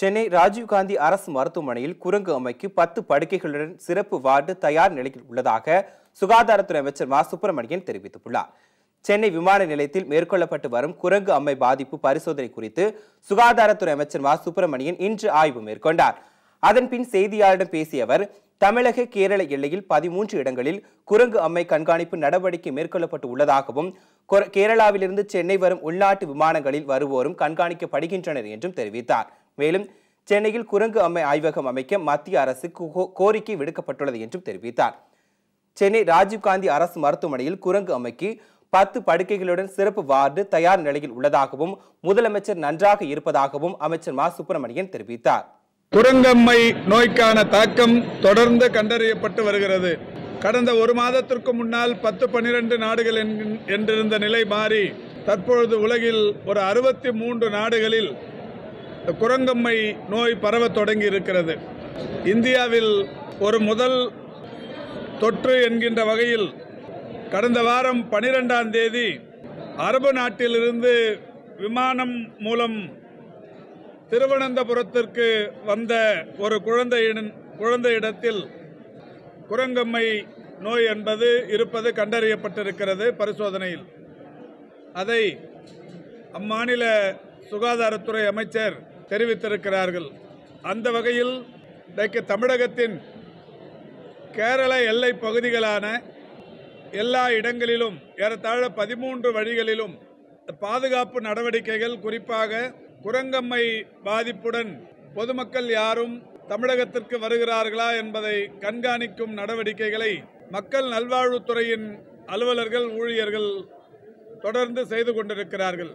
சென்னை ராஜீவ்காந்தி அரசு மருத்துவமனையில் குரங்கு அமைக்கு பத்து படுக்கைகளுடன் சிறப்பு வார்டு தயார் நிலையில் உள்ளதாக சுகாதாரத்துறை அமைச்சர் மா சுப்பிரமணியன் தெரிவித்துள்ளார் சென்னை விமான நிலையத்தில் மேற்கொள்ளப்பட்டு வரும் குரங்கு அம்மை பாதிப்பு பரிசோதனை குறித்து சுகாதாரத்துறை அமைச்சர் மா சுப்பிரமணியன் இன்று ஆய்வு மேற்கொண்டார் அதன்பின் செய்தியாளரிடம் பேசிய அவர் தமிழக கேரள எல்லையில் பதிமூன்று இடங்களில் குரங்கு அம்மை கண்காணிப்பு நடவடிக்கை மேற்கொள்ளப்பட்டு உள்ளதாகவும் கேரளாவிலிருந்து சென்னை வரும் உள்நாட்டு விமானங்களில் வருவோரும் கண்காணிக்கப்படுகின்றனர் என்றும் தெரிவித்தார் மேலும் சென்னையில் குரங்கு அம்மை ஆய்வகம் அமைக்க மத்திய அரசு கோரிக்கை விடுக்கப்பட்டுள்ளது என்றும் தெரிவித்தார் சென்னை ராஜீவ்காந்தி அரசு மருத்துவமனையில் குரங்கு அம்மைக்கு பத்து படுக்கைகளுடன் சிறப்பு வார்டு தயார் நிலையில் உள்ளதாகவும் முதலமைச்சர் நன்றாக இருப்பதாகவும் அமைச்சர் மா சுப்பிரமணியன் தெரிவித்தார் குரங்கம்மை நோய்க்கான தாக்கம் தொடர்ந்து கண்டறியப்பட்டு வருகிறது கடந்த ஒரு மாதத்திற்கு முன்னால் பத்து பன்னிரண்டு நாடுகள் என்றிருந்த நிலை மாறி தற்பொழுது உலகில் ஒரு அறுபத்தி மூன்று நாடுகளில் குரங்கம்மை நோய் பரவ தொடங்கி இருக்கிறது இந்தியாவில் ஒரு முதல் தொற்று என்கின்ற வகையில் கடந்த வாரம் பனிரெண்டாம் தேதி அரபு நாட்டிலிருந்து விமானம் மூலம் திருவனந்தபுரத்திற்கு வந்த ஒரு குழந்தையின் குழந்தையிடத்தில் குரங்கம்மை நோய் என்பது இருப்பது கண்டறியப்பட்டிருக்கிறது பரிசோதனையில் அதை அம்மாநில சுகாதாரத்துறை அமைச்சர் தெரிவித்திருக்கிறார்கள் அந்த வகையில் இன்றைக்கு தமிழகத்தின் கேரள எல்லை பகுதிகளான எல்லா இடங்களிலும் ஏறத்தாழ பதிமூன்று வழிகளிலும் பாதுகாப்பு நடவடிக்கைகள் குறிப்பாக குரங்கம்மை பாதிப்புடன் பொதுமக்கள் யாரும் தமிழகத்திற்கு வருகிறார்களா என்பதை கண்காணிக்கும் நடவடிக்கைகளை மக்கள் நல்வாழ்வுத்துறையின் அலுவலர்கள் ஊழியர்கள் தொடர்ந்து செய்து கொண்டிருக்கிறார்கள்